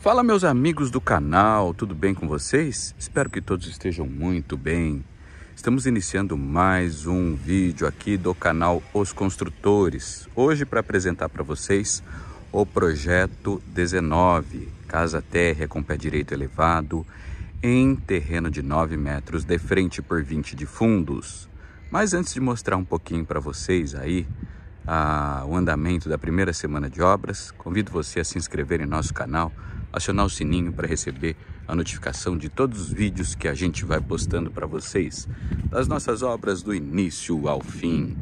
Fala meus amigos do canal, tudo bem com vocês? Espero que todos estejam muito bem. Estamos iniciando mais um vídeo aqui do canal Os Construtores. Hoje para apresentar para vocês o projeto 19, casa térrea com pé direito elevado, em terreno de 9 metros de frente por 20 de fundos. Mas antes de mostrar um pouquinho para vocês aí a, ah, o andamento da primeira semana de obras, convido você a se inscrever em nosso canal, acionar o sininho para receber a notificação de todos os vídeos que a gente vai postando para vocês, das nossas obras do início ao fim,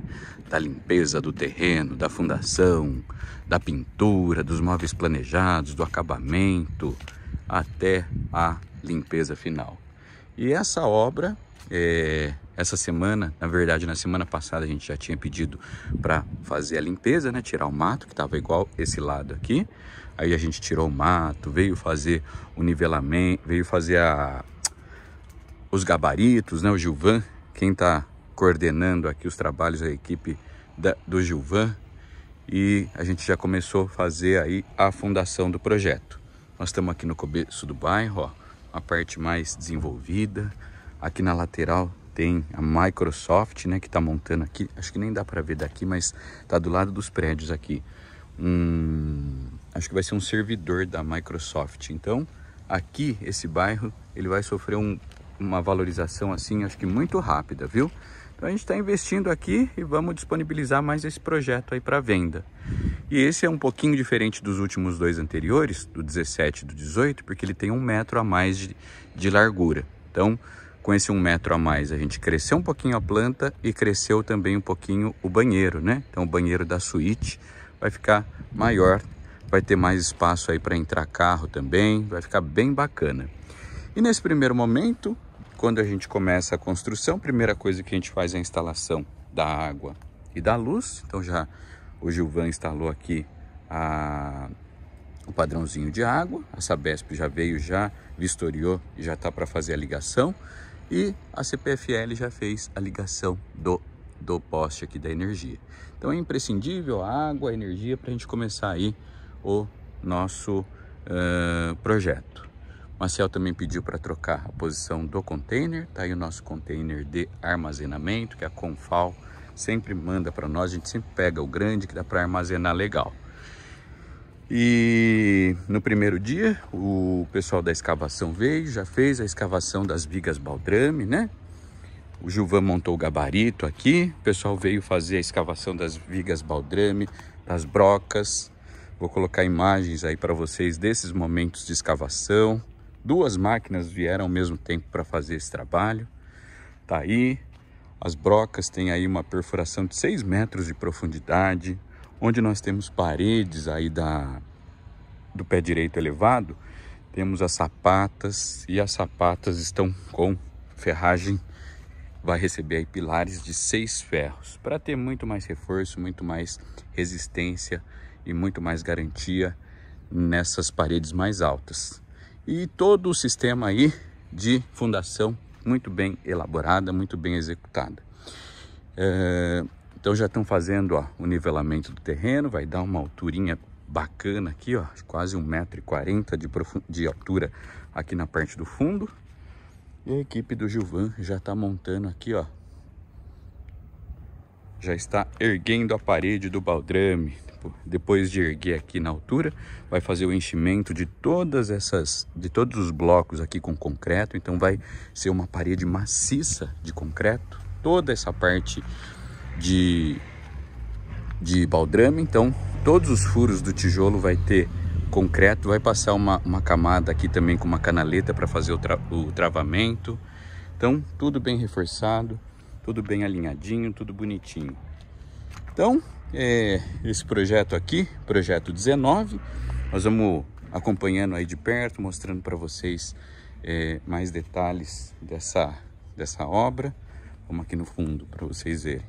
da limpeza do terreno, da fundação, da pintura, dos móveis planejados, do acabamento, até a limpeza final. E essa obra é, essa semana, na verdade, na semana passada a gente já tinha pedido para fazer a limpeza, né? Tirar o mato, que estava igual esse lado aqui. Aí a gente tirou o mato, veio fazer o nivelamento, veio fazer a... os gabaritos, né? O Gilvan, quem está coordenando aqui os trabalhos, a equipe da... do Gilvan. E a gente já começou a fazer aí a fundação do projeto. Nós estamos aqui no começo do bairro, ó, a parte mais desenvolvida. Aqui na lateral tem a Microsoft, né, que está montando aqui, acho que nem dá para ver daqui, mas está do lado dos prédios aqui, um, acho que vai ser um servidor da Microsoft. Então, aqui, esse bairro, ele vai sofrer um, uma valorização assim, acho que muito rápida, viu? Então a gente está investindo aqui e vamos disponibilizar mais esse projeto aí para venda. E esse é um pouquinho diferente dos últimos dois anteriores, do 17 e do 18, porque ele tem um metro a mais de, de largura. Então com esse um metro a mais, a gente cresceu um pouquinho a planta e cresceu também um pouquinho o banheiro, né? Então o banheiro da suíte vai ficar maior, vai ter mais espaço aí para entrar carro também, vai ficar bem bacana. E nesse primeiro momento, quando a gente começa a construção, a primeira coisa que a gente faz é a instalação da água e da luz. Então já o Gilvan instalou aqui a, o padrãozinho de água, a Sabesp já veio, já vistoriou e já está para fazer a ligação e a CPFL já fez a ligação do, do poste aqui da energia. Então é imprescindível a água, a energia para a gente começar aí o nosso uh, projeto. Marcel também pediu para trocar a posição do container, tá aí o nosso container de armazenamento que a Confal sempre manda para nós, a gente sempre pega o grande que dá para armazenar legal. E no primeiro dia, o pessoal da escavação veio, já fez a escavação das vigas baldrame, né? O Gilvan montou o gabarito aqui, o pessoal veio fazer a escavação das vigas baldrame, das brocas. Vou colocar imagens aí para vocês desses momentos de escavação. Duas máquinas vieram ao mesmo tempo para fazer esse trabalho. Tá aí, as brocas têm aí uma perfuração de 6 metros de profundidade, Onde nós temos paredes aí da, do pé direito elevado, temos as sapatas e as sapatas estão com ferragem. Vai receber aí pilares de seis ferros para ter muito mais reforço, muito mais resistência e muito mais garantia nessas paredes mais altas. E todo o sistema aí de fundação muito bem elaborada, muito bem executada. É, então já estão fazendo ó, o nivelamento do terreno, vai dar uma alturinha bacana aqui, ó, quase 1,40m de, de altura aqui na parte do fundo. E a equipe do Gilvan já está montando aqui, ó. Já está erguendo a parede do baldrame. Tipo, depois de erguer aqui na altura, vai fazer o enchimento de todas essas, de todos os blocos aqui com concreto. Então vai ser uma parede maciça de concreto. Toda essa parte de, de baldrame, então todos os furos do tijolo vai ter concreto, vai passar uma, uma camada aqui também com uma canaleta para fazer o, tra o travamento. Então, tudo bem reforçado, tudo bem alinhadinho, tudo bonitinho. Então, é, esse projeto aqui, projeto 19, nós vamos acompanhando aí de perto, mostrando para vocês é, mais detalhes dessa, dessa obra. Vamos aqui no fundo para vocês verem.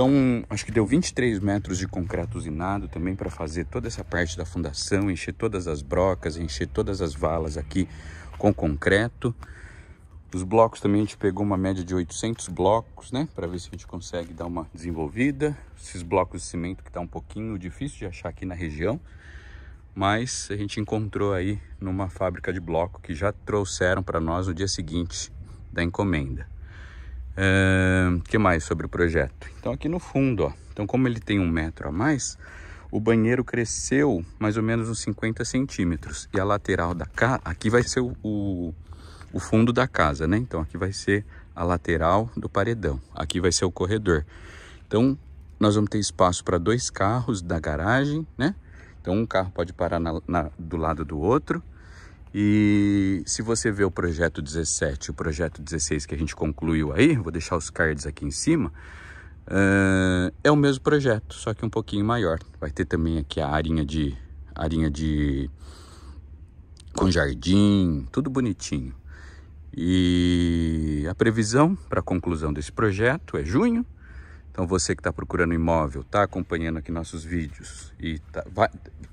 Então, acho que deu 23 metros de concreto usinado também para fazer toda essa parte da fundação, encher todas as brocas, encher todas as valas aqui com concreto. Os blocos também a gente pegou uma média de 800 blocos, né? Para ver se a gente consegue dar uma desenvolvida. Esses blocos de cimento que está um pouquinho difícil de achar aqui na região. Mas a gente encontrou aí numa fábrica de bloco que já trouxeram para nós no dia seguinte da encomenda. Uh, que mais sobre o projeto? Então aqui no fundo, ó. Então como ele tem um metro a mais, o banheiro cresceu mais ou menos uns 50 centímetros. E a lateral da casa, aqui vai ser o, o, o fundo da casa, né? Então aqui vai ser a lateral do paredão. Aqui vai ser o corredor. Então nós vamos ter espaço para dois carros da garagem, né? Então um carro pode parar na, na, do lado do outro. E se você vê o projeto 17, o projeto 16 que a gente concluiu aí, vou deixar os cards aqui em cima, eh, é o mesmo projeto, só que um pouquinho maior. Vai ter também aqui a arinha de, arinha de com jardim, tudo bonitinho. E a previsão para a conclusão desse projeto é junho, então você que está procurando imóvel, está acompanhando aqui nossos vídeos e tá, vai,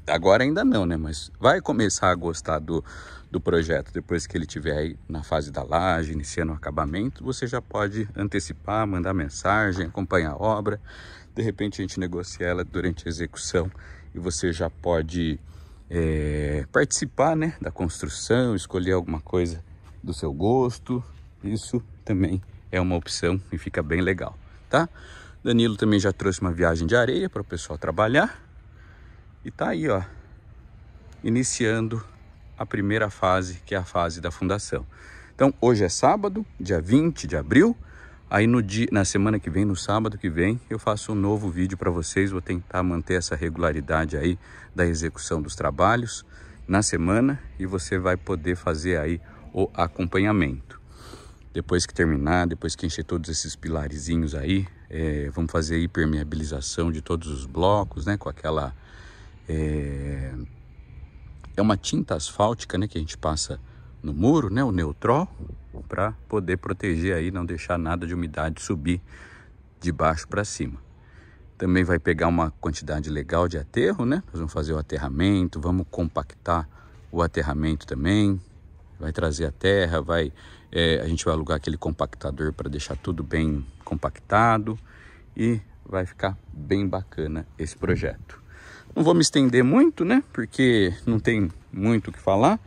agora ainda não, né? Mas vai começar a gostar do, do projeto depois que ele tiver aí na fase da laje, iniciando o acabamento, você já pode antecipar, mandar mensagem, acompanhar a obra. De repente a gente negocia ela durante a execução e você já pode é, participar, né, da construção, escolher alguma coisa do seu gosto. Isso também é uma opção e fica bem legal, tá? Danilo também já trouxe uma viagem de areia para o pessoal trabalhar. E tá aí, ó, iniciando a primeira fase, que é a fase da fundação. Então, hoje é sábado, dia 20 de abril. Aí no dia, na semana que vem, no sábado que vem, eu faço um novo vídeo para vocês. Vou tentar manter essa regularidade aí da execução dos trabalhos na semana e você vai poder fazer aí o acompanhamento. Depois que terminar, depois que encher todos esses pilarzinhos aí, é, vamos fazer a hipermeabilização de todos os blocos, né? Com aquela... É, é uma tinta asfáltica, né? Que a gente passa no muro, né? O Neutrol, para poder proteger aí, não deixar nada de umidade subir de baixo para cima. Também vai pegar uma quantidade legal de aterro, né? Nós vamos fazer o aterramento, vamos compactar o aterramento também. Vai trazer a terra, vai, é, a gente vai alugar aquele compactador para deixar tudo bem compactado e vai ficar bem bacana esse projeto. Não vou me estender muito, né? Porque não tem muito o que falar.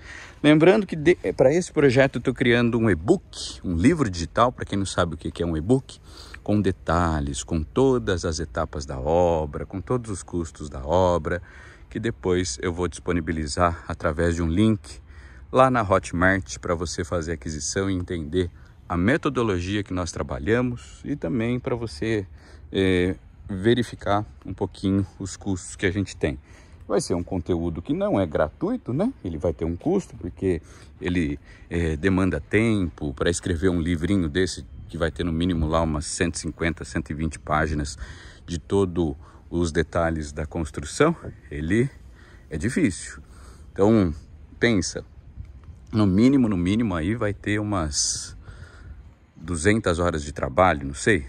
Lembrando que é, para esse projeto eu estou criando um e-book, um livro digital, para quem não sabe o que, que é um e-book, com detalhes, com todas as etapas da obra, com todos os custos da obra, que depois eu vou disponibilizar através de um link lá na Hotmart para você fazer aquisição e entender a metodologia que nós trabalhamos e também para você é, verificar um pouquinho os custos que a gente tem. Vai ser um conteúdo que não é gratuito, né? Ele vai ter um custo porque ele é, demanda tempo para escrever um livrinho desse que vai ter no mínimo lá umas 150, 120 páginas de todo os detalhes da construção. Ele é difícil. Então pensa, no mínimo, no mínimo aí vai ter umas 200 horas de trabalho, não sei.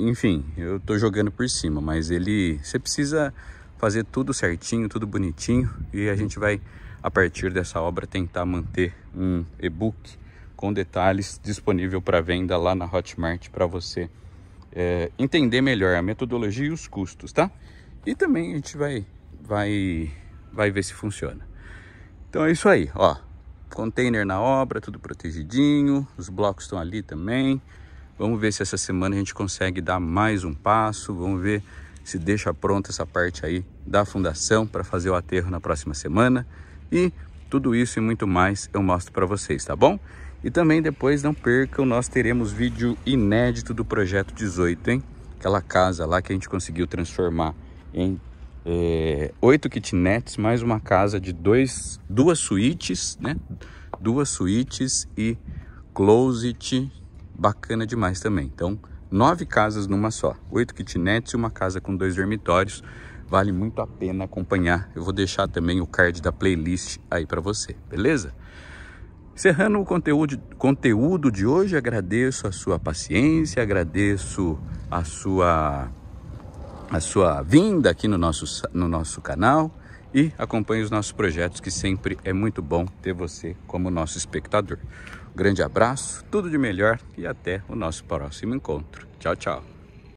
Enfim, eu estou jogando por cima, mas ele, você precisa fazer tudo certinho, tudo bonitinho e a gente vai a partir dessa obra tentar manter um e-book com detalhes disponível para venda lá na Hotmart para você é, entender melhor a metodologia e os custos, tá? E também a gente vai vai vai ver se funciona. Então é isso aí, ó container na obra, tudo protegidinho, os blocos estão ali também. Vamos ver se essa semana a gente consegue dar mais um passo, vamos ver se deixa pronta essa parte aí da fundação para fazer o aterro na próxima semana. E tudo isso e muito mais eu mostro para vocês, tá bom? E também depois não percam, nós teremos vídeo inédito do projeto 18, hein? Aquela casa lá que a gente conseguiu transformar em é, oito kitnets, mais uma casa de dois, duas suítes, né? Duas suítes e closet bacana demais também. Então, nove casas numa só, oito kitnets e uma casa com dois dormitórios. Vale muito a pena acompanhar. Eu vou deixar também o card da playlist aí para você, beleza? Encerrando o conteúdo, conteúdo de hoje, agradeço a sua paciência, agradeço a sua a sua vinda aqui no nosso, no nosso canal e acompanhe os nossos projetos, que sempre é muito bom ter você como nosso espectador. Um grande abraço, tudo de melhor e até o nosso próximo encontro. Tchau, tchau.